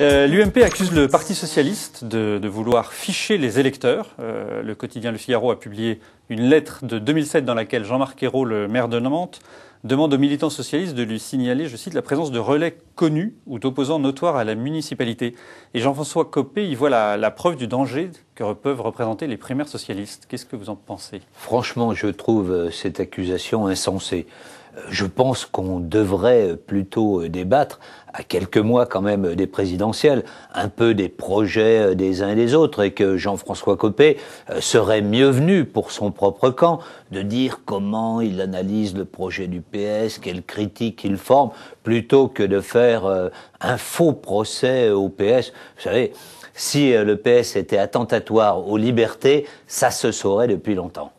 Euh, L'UMP accuse le Parti socialiste de, vouloir ficher les électeurs. Euh, le quotidien Le Figaro a publié une lettre de 2007 dans laquelle Jean-Marc Ayrault, le maire de Nantes, demande aux militants socialistes de lui signaler, je cite, la présence de relais connus ou d'opposants notoires à la municipalité. Et Jean-François Copé y voit la, la, preuve du danger que peuvent représenter les primaires socialistes. Qu'est-ce que vous en pensez Franchement, je trouve euh, cette accusation insensée je pense qu'on devrait plutôt débattre, à quelques mois quand même des présidentielles, un peu des projets des uns et des autres, et que Jean-François Copé euh, serait mieux venu pour son propre camp de dire comment il analyse le projet du PS, quelle critique il forme, plutôt que de faire euh, un faux procès au PS. Vous savez, si euh, le PS était attentatoire aux libertés, ça se saurait depuis longtemps.